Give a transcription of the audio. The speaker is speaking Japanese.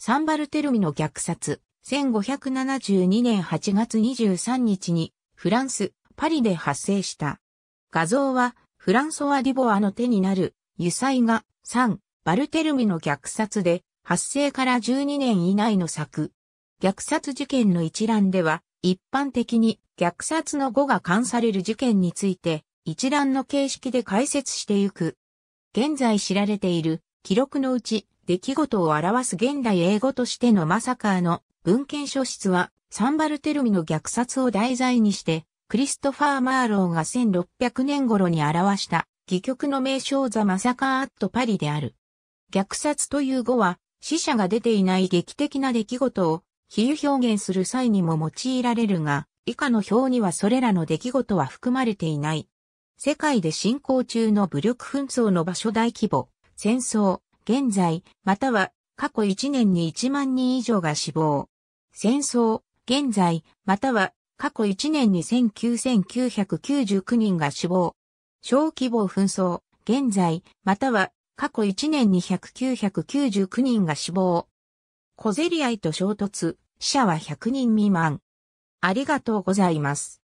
サンバルテルミの虐殺、1572年8月23日に、フランス、パリで発生した。画像は、フランソワ・ディボアの手になる、油彩画、3、バルテルミの虐殺で、発生から12年以内の作。虐殺事件の一覧では、一般的に虐殺の語が関される事件について、一覧の形式で解説してゆく。現在知られている記録のうち、出来事を表す現代英語としてのマサカーの文献書室はサンバルテルミの虐殺を題材にして、クリストファー・マーローが1600年頃に表した、戯曲の名称ザ・マサカー・アット・パリである。虐殺という語は、死者が出ていない劇的な出来事を、比喩表現する際にも用いられるが、以下の表にはそれらの出来事は含まれていない。世界で進行中の武力紛争の場所大規模、戦争、現在、または過去1年に1万人以上が死亡。戦争、現在、または過去1年に1999人が死亡。小規模紛争、現在、または過去1年に10999人が死亡。小競り合いと衝突、死者は100人未満。ありがとうございます。